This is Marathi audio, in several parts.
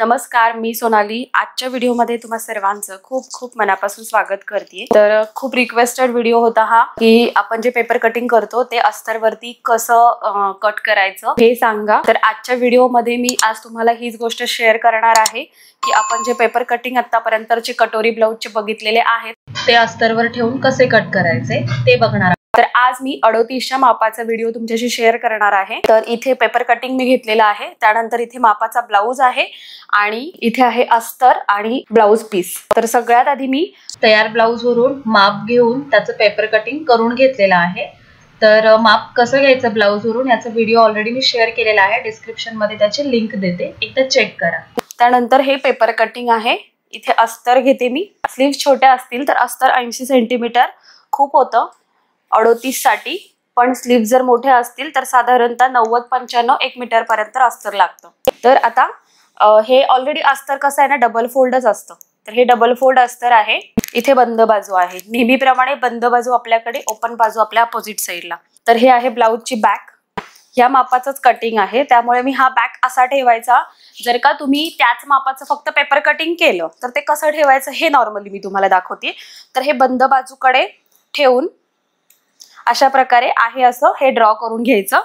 नमस्कार मी सोनाली आजच्या व्हिडिओमध्ये तुम्हा सर्वांचं खूप खूप मनापासून स्वागत करते तर खूप रिक्वेस्टेड व्हिडिओ होता हा की आपण जे पेपर कटिंग करतो ते अस्तरवरती कसं कट करायचं हे सांगा तर आजच्या व्हिडिओमध्ये मी आज तुम्हाला हीच गोष्ट शेअर करणार आहे की आपण जे पेपर कटिंग आतापर्यंतचे कटोरी ब्लाऊजचे बघितलेले आहेत ते अस्तरवर ठेवून कसे कट करायचे ते बघणार तर आज मी अडोतीसच्या मापाचा व्हिडिओ तुमच्याशी शेअर करणार आहे तर इथे पेपर कटिंग मी घेतलेला आहे त्यानंतर इथे मापाचा ब्लाऊज आहे आणि इथे आहे अस्तर आणि ब्लाऊज पीस तर सगळ्यात आधी मी तयार ब्लाऊज वरून माप घेऊन त्याचं पेपर कटिंग करून घेतलेलं आहे तर माप कसं घ्यायचं वरून याचा व्हिडिओ ऑलरेडी मी शेअर केलेला आहे डिस्क्रिप्शन मध्ये त्याची लिंक देते एकदा चेक करा त्यानंतर हे पेपर कटिंग आहे इथे अस्तर घेते मी स्लीव छोट्या असतील तर अस्तर ऐंशी सेंटीमीटर खूप होतं अडोतीस साठी पण स्लीप जर मोठे असतील तर साधारणतः नव्वद पंच्याण्णव एक मीटर पर्यंत अस्तर लागतं तर आता हे ऑलरेडी अस्तर कसं आहे ना डबल फोल्डच असतं तर हे डबल फोल्ड अस्तर आहे इथे बंद बाजू आहे नेहमीप्रमाणे बंद बाजू आपल्याकडे ओपन बाजू आपल्या अपोजिट साईडला तर हे आहे ब्लाऊजची बॅक ह्या मापाचंच कटिंग आहे त्यामुळे मी हा बॅक असा ठेवायचा जर का तुम्ही त्याच मापाचं फक्त पेपर कटिंग केलं तर ते कसं ठेवायचं हे नॉर्मली मी तुम्हाला दाखवते तर हे बंद बाजूकडे ठेवून अशा प्रकारे आहे असं हे ड्रॉ करून घ्यायचं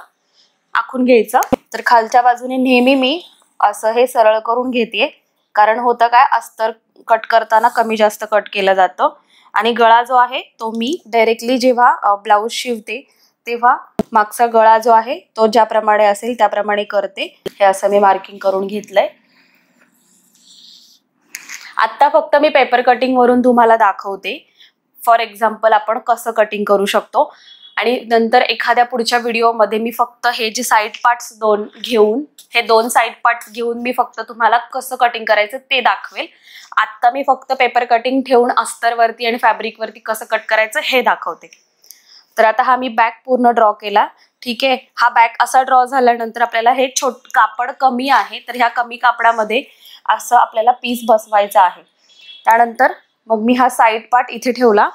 आखून घ्यायचं तर खालच्या बाजूने नेहमी मी असं हे सरळ करून घेते कारण होतं काय अस्तर कट करताना कमी जास्त कट केलं जातं आणि गळा जो आहे तो मी डायरेक्टली जेव्हा ब्लाऊज शिवते तेव्हा मागचा गळा जो आहे तो ज्याप्रमाणे असेल त्याप्रमाणे करते हे असं मी मार्किंग करून घेतलंय आत्ता फक्त मी पेपर कटिंग वरून तुम्हाला दाखवते फॉर एक्झाम्पल आपण कसं कटिंग करू शकतो आणि नंतर एखाद्या पुढच्या व्हिडिओमध्ये मी फक्त हे जे साईड पार्ट्स दोन घेऊन हे दोन साईड पार्ट्स घेऊन मी फक्त तुम्हाला कसं कटिंग करायचं ते दाखवेल आत्ता मी फक्त पेपर कटिंग ठेवून अस्तरवरती आणि फॅब्रिकवरती कसं कट करायचं हे दाखवते तर आता हा मी बॅक पूर्ण ड्रॉ केला ठीक आहे हा बॅक असा ड्रॉ झाल्यानंतर आपल्याला हे छोट कापड कमी आहे तर ह्या कमी कापडामध्ये असं आपल्याला पीस बसवायचं आहे त्यानंतर मग मी हा साईड पार्ट इथे ठेवला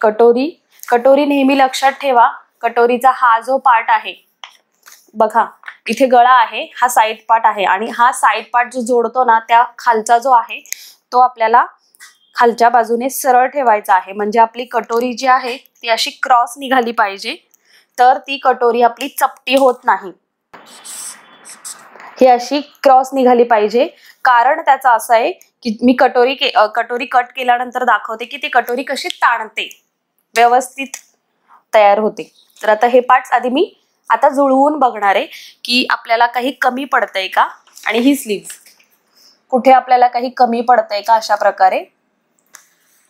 कटोरी कटोरी नेहमी लक्षात ठेवा कटोरीचा हा जो पार्ट आहे बघा इथे गळा आहे हा साईड पार्ट आहे आणि हा साईड पार्ट जो जोडतो ना त्या खालचा जो आहे तो आपल्याला खालच्या बाजूने सरळ ठेवायचा आहे म्हणजे आपली कटोरी जी आहे ती अशी क्रॉस निघाली पाहिजे तर ती कटोरी आपली चपटी होत नाही ही अशी क्रॉस निघाली पाहिजे कारण त्याचं असं आहे की मी कटोरी के कटोरी कट केल्यानंतर दाखवते की ती कटोरी कशी ताणते व्यवस्थित तयार होते तर आता हे पार्ट्स आधी मी आता जुळवून बघणार आहे की आपल्याला काही कमी पडतंय का आणि ही स्लीव्स कुठे आपल्याला काही कमी पडतंय का अशा प्रकारे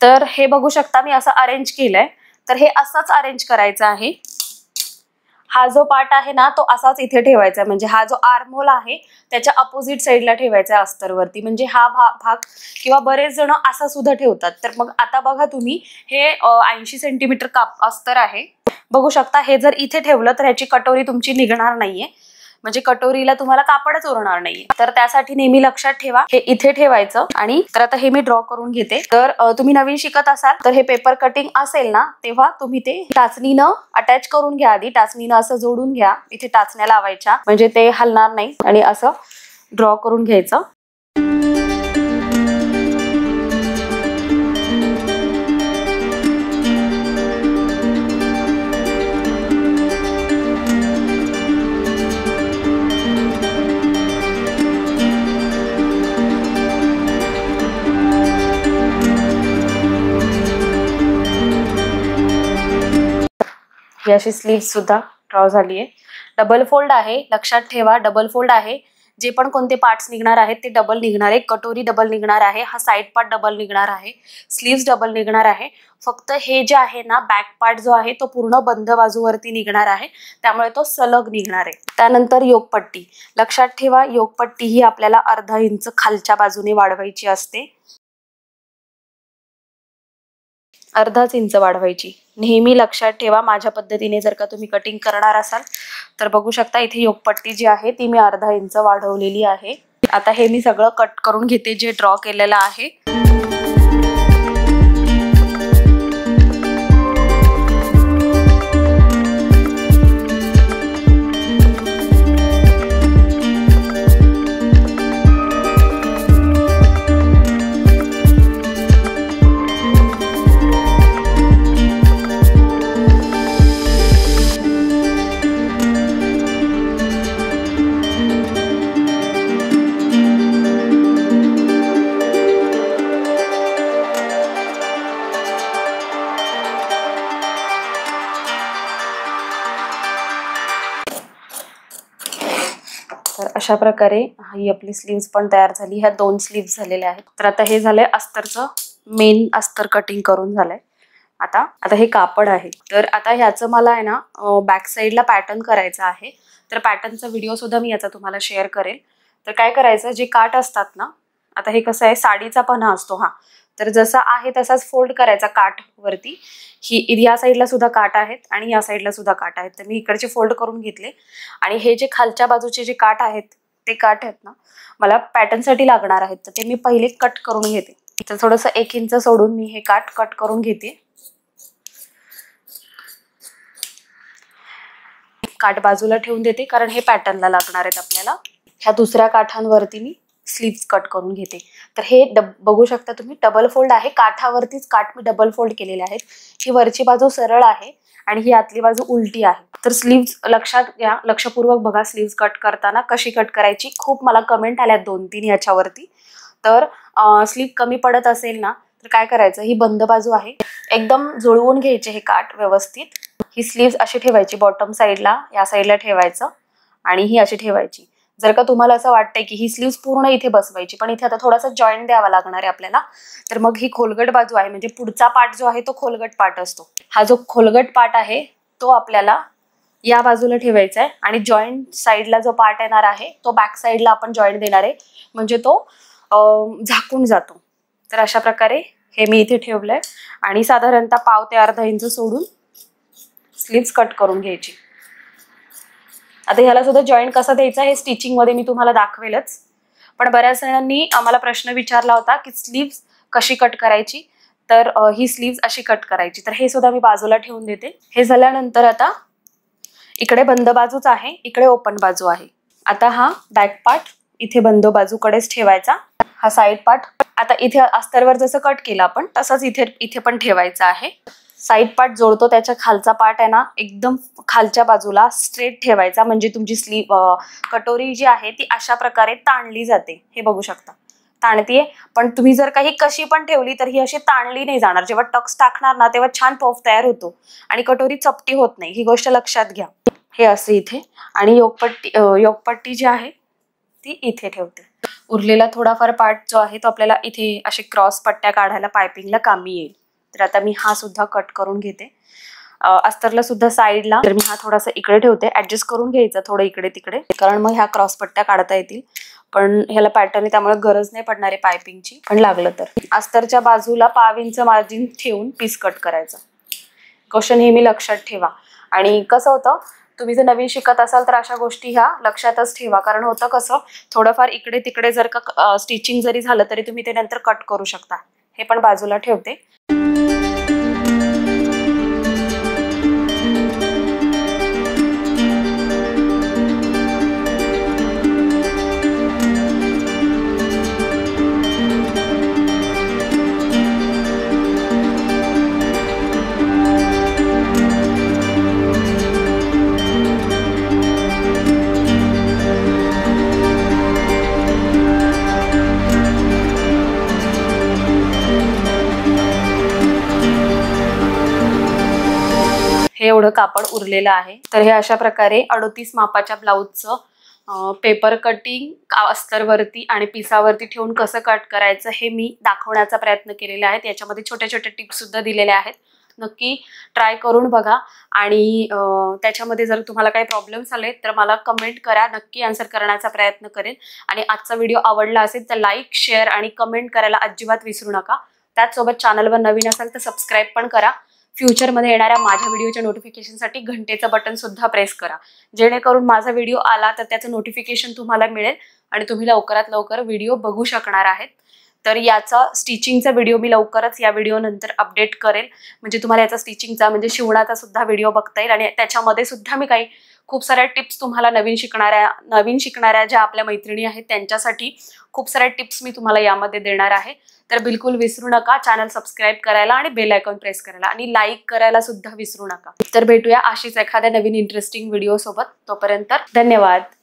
तर हे बघू शकता मी असं अरेंज केलंय तर हे असंच अरेंज करायचं आहे हा जो पार्ट आहे ना तो असाच इथे ठेवायचा आहे म्हणजे हा जो आर्मोल आहे त्याच्या अपोजिट साईडला ठेवायचा अस्तरवरती म्हणजे हा भा भाग किंवा बरेच जण असा सुद्धा ठेवतात तर मग आता बघा तुम्ही हे ऐंशी सेंटीमीटर काप अस्तर आहे बघू शकता हे जर इथे ठेवलं तर ह्याची कटोरी तुमची निघणार नाहीये म्हणजे कटोरीला तुम्हाला कापडच उरणार नाही तर त्यासाठी नेहमी लक्षात ठेवा हे इथे ठेवायचं आणि तर आता हे मी ड्रॉ करून घेते तर तुम्ही नवीन शिकत असाल तर हे पेपर कटिंग असेल ना तेव्हा तुम्ही ते टाचणीनं अटॅच करून घ्या आधी टाचणीनं असं जोडून घ्या इथे टाचण्या लावायच्या म्हणजे ते हलणार नाही आणि असं ड्रॉ करून घ्यायचं अशी स्लीव सुद्धा ड्रॉ झाली आहे डबल फोल्ड आहे लक्षात ठेवा डबल फोल्ड आहे जे पण कोणते पार्ट्स निघणार आहेत ते डबल निघणार आहे कटोरी डबल निघणार आहे हा साईड पार्ट डबल निघणार आहे स्लीव्स डबल निघणार आहे फक्त हे जे आहे ना बॅक पार्ट जो आहे तो पूर्ण बंद बाजूवरती निघणार आहे त्यामुळे तो सलग निघणार आहे त्यानंतर योगपट्टी लक्षात ठेवा योगपट्टी ही आपल्याला अर्धा इंच खालच्या बाजूने वाढवायची असते अर्धाच इंच वाढवायची नेहमी लक्षात ठेवा माझ्या पद्धतीने जर का तुम्ही कटिंग करणार असाल तर बघू शकता इथे योगपट्टी जी आहे ती मी अर्धा इंच वाढवलेली आहे आता हे मी सगळं कट करून घेते जे ड्रॉ केलेलं आहे तर अशा प्रकारे ही आपली स्लीव पण तयार झाली ह्या दोन स्लीव झालेल्या आहेत तर आता हे झालंय अस्तरचं मेन अस्तर कटिंग करून झालंय आता आता हे कापड आहे तर आता ह्याचं मला आहे ना बॅक साईडला पॅटर्न करायचा आहे तर पॅटर्नचा व्हिडिओ सुद्धा मी याचा तुम्हाला शेअर करेल तर काय करायचं जे काट असतात ना आता हे कसं आहे साडीचा पन्हा असतो हा तर जसा आहे तसाच फोल्ड करायचा काठ वरती ही या साईडला सुद्धा काठ आहेत आणि या साईडला सुद्धा काठ आहेत तर मी इकडचे फोल्ड करून घेतले आणि हे जे खालच्या बाजूचे जे काठ आहेत ते काठ आहेत ना मला पॅटर्नसाठी लागणार आहेत तर ते मी पहिले कट करून घेते तर थोडस एक इंच सोडून मी हे काठ कट करून घेते काठ बाजूला ठेवून देते कारण हे पॅटर्नला लागणार आहेत आपल्याला ह्या दुसऱ्या काठांवरती मी स्लीव्स कट करून घेते तर हे डब बघू शकता तुम्ही डबल फोल्ड आहे काठावरतीच काठ मी डबल फोल्ड केलेले आहेत ही वरची बाजू सरळ आहे आणि ही आतली बाजू उलटी आहे तर स्लीव्ह लक्षात घ्या लक्षपूर्वक बघा स्लीव कट करताना कशी कट करायची खूप मला कमेंट आल्या दोन तीन याच्यावरती तर स्लीव कमी पडत असेल ना तर काय करायचं ही बंद बाजू आहे एकदम जुळवून घ्यायचे हे काठ व्यवस्थित ही स्लीव अशी ठेवायची बॉटम साईडला या साईडला ठेवायचं आणि ही अशी ठेवायची जर का तुम्हाला असं वाटतंय की ही स्लीव्ह पूर्ण इथे बसवायची पण इथे आता थोडासा जॉईंट द्यावा लागणार आहे आपल्याला तर मग ही खोलगट बाजू आहे म्हणजे पुढचा पार्ट जो आहे तो खोलगट पार्ट असतो हा जो खोलगट पार्ट आहे तो आपल्याला या बाजूला ठेवायचा आहे आणि जॉईंट साईडला जो पार्ट येणार आहे तो बॅक साईडला आपण जॉईंट देणार आहे म्हणजे तो झाकून जातो तर अशा प्रकारे हे मी इथे ठेवलंय आणि साधारणतः पाव ते अर्धा इंच सोडून स्लीव्स कट करून घ्यायची आता ह्याला सुद्धा जॉईंट कसा द्यायचा हे स्टिचिंगमध्ये मी तुम्हाला दाखवेलच पण बऱ्याच जणांनी आम्हाला प्रश्न विचारला होता की स्लीव कशी कट करायची तर ही स्लीव्स अशी कट करायची तर हे सुद्धा मी बाजूला ठेवून देते हे झाल्यानंतर आता इकडे बंद बाजूच आहे इकडे ओपन बाजू आहे आता हा बॅक पार्ट इथे बंद बाजूकडेच ठेवायचा हा साईड पार्ट आता इथे अस्तरवर जसं कट केला आपण तसंच इथे इथे पण ठेवायचा आहे साईड पार्ट जोडतो त्याच्या खालचा पार्ट आहे ना एकदम खालच्या बाजूला स्ट्रेट ठेवायचा म्हणजे तुमची स्लीव कटोरी जी आहे ती अशा प्रकारे ताणली जाते हे बघू शकता ताणतीये पण तुम्ही जर काही कशी पण ठेवली तर ही अशी ताणली नाही जाणार जेव्हा टक्स टाकणार ना तेव्हा छान पफ तयार होतो आणि कटोरी चपटी होत नाही ही गोष्ट लक्षात घ्या हे असे इथे आणि योगपट्टी योगपट्टी जी आहे ती इथे ठेवते उरलेला थोडाफार पार्ट जो आहे तो आपल्याला इथे असे क्रॉस पट्ट्या काढायला पायपिंगला कामी येईल तर आता मी हा सुद्धा कट करून घेते अस्तरला सुद्धा साईडला तर मी हा थोडासा इकडे ठेवते ऍडजस्ट करून घ्यायचा थोडं इकडे तिकडे कारण मग ह्या क्रॉस पट्ट्या काढता येतील पण ह्याला पॅटर्न त्यामुळे गरज नाही पडणार आहे पायपिंगची पण लागलं तर अस्तरच्या बाजूला पाव इंच मार्जिन ठेवून पीस कट करायचा क्वेश्चन हे मी लक्षात ठेवा आणि कसं होतं तुम्ही जर नवीन शिकत असाल तर अशा गोष्टी ह्या लक्षातच ठेवा कारण होतं कसं थोडंफार इकडे तिकडे जर का स्टिचिंग जरी झालं तरी तुम्ही ते नंतर कट करू शकता हे पण बाजूला ठेवते एवढं कापड उरलेलं आहे तर हे अशा प्रकारे अडोतीस मापाच्या ब्लाऊजचं पेपर कटिंग अस्तरवरती आणि पिसावरती ठेवून कसं कट करायचं हे मी दाखवण्याचा प्रयत्न केलेला आहे याच्यामध्ये छोट्या छोट्या टिप्ससुद्धा दिलेल्या आहेत नक्की ट्राय करून बघा आणि त्याच्यामध्ये जर तुम्हाला काही प्रॉब्लेम्स आले तर मला कमेंट करा नक्की आन्सर करण्याचा प्रयत्न करेन आणि आजचा व्हिडिओ आवडला असेल तर लाईक शेअर आणि कमेंट करायला अजिबात विसरू नका त्याचसोबत चॅनलवर नवीन असाल तर सबस्क्राईब पण करा फ्युचरमध्ये येणाऱ्या माझ्या व्हिडिओच्या नोटिफिकेशनसाठी घंटेचं बटन सुद्धा प्रेस करा जेणेकरून माझा व्हिडिओ आला तर त्याचं नोटिफिकेशन तुम्हाला मिळेल आणि तुम्ही लवकरात लवकर व्हिडिओ बघू शकणार आहेत तर याचा स्टिचिंगचा व्हिडिओ मी लवकरच या व्हिडिओनंतर अपडेट करेल म्हणजे तुम्हाला याचा स्टिचिंगचा म्हणजे शिवणाचा सुद्धा व्हिडिओ बघता येईल आणि त्याच्यामध्ये सुद्धा मी काही खूप साऱ्या टिप्स तुम्हाला नवीन शिकणाऱ्या नवीन शिकणाऱ्या ज्या आपल्या मैत्रिणी आहेत त्यांच्यासाठी खूप साऱ्या टिप्स मी तुम्हाला यामध्ये देणार आहे तर बिलकुल विसरू नका चॅनल सबस्क्राईब करायला आणि बेल आयकॉन प्रेस करायला आणि लाईक करायला सुद्धा विसरू नका तर भेटूया अशीच एखाद्या नवीन इंटरेस्टिंग व्हिडिओ सोबत तोपर्यंत धन्यवाद